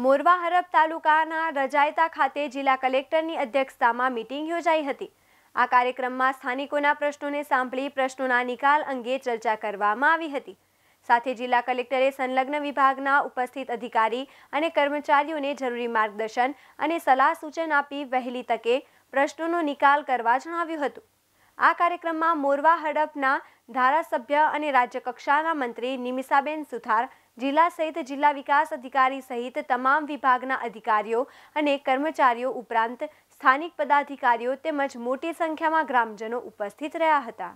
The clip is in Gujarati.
મોરવા હરબ તાલુકાના રજાયતા ખાતે જિલ્લા કલેક્ટરની અધ્યક્ષતામાં મિટિંગ યોજાઈ હતી આ કાર્યક્રમમાં સ્થાનિકોના પ્રશ્નોને સાંભળી પ્રશ્નોના નિકાલ અંગે ચર્ચા કરવામાં આવી હતી સાથે જિલ્લા કલેક્ટરે સંલગ્ન વિભાગના ઉપસ્થિત અધિકારી અને કર્મચારીઓને જરૂરી માર્ગદર્શન અને સલાહ સૂચન આપી વહેલી તકે પ્રશ્નોનો નિકાલ કરવા જણાવ્યું હતું આ કાર્યક્રમમાં મોરવા હડપના ધારાસભ્ય અને રાજ્યકક્ષાના મંત્રી નિમિષાબેન સુથાર જિલ્લા સહિત જિલ્લા વિકાસ અધિકારી સહિત તમામ વિભાગના અધિકારીઓ અને કર્મચારીઓ ઉપરાંત સ્થાનિક પદાધિકારીઓ તેમજ મોટી સંખ્યામાં ગ્રામજનો ઉપસ્થિત રહ્યા હતા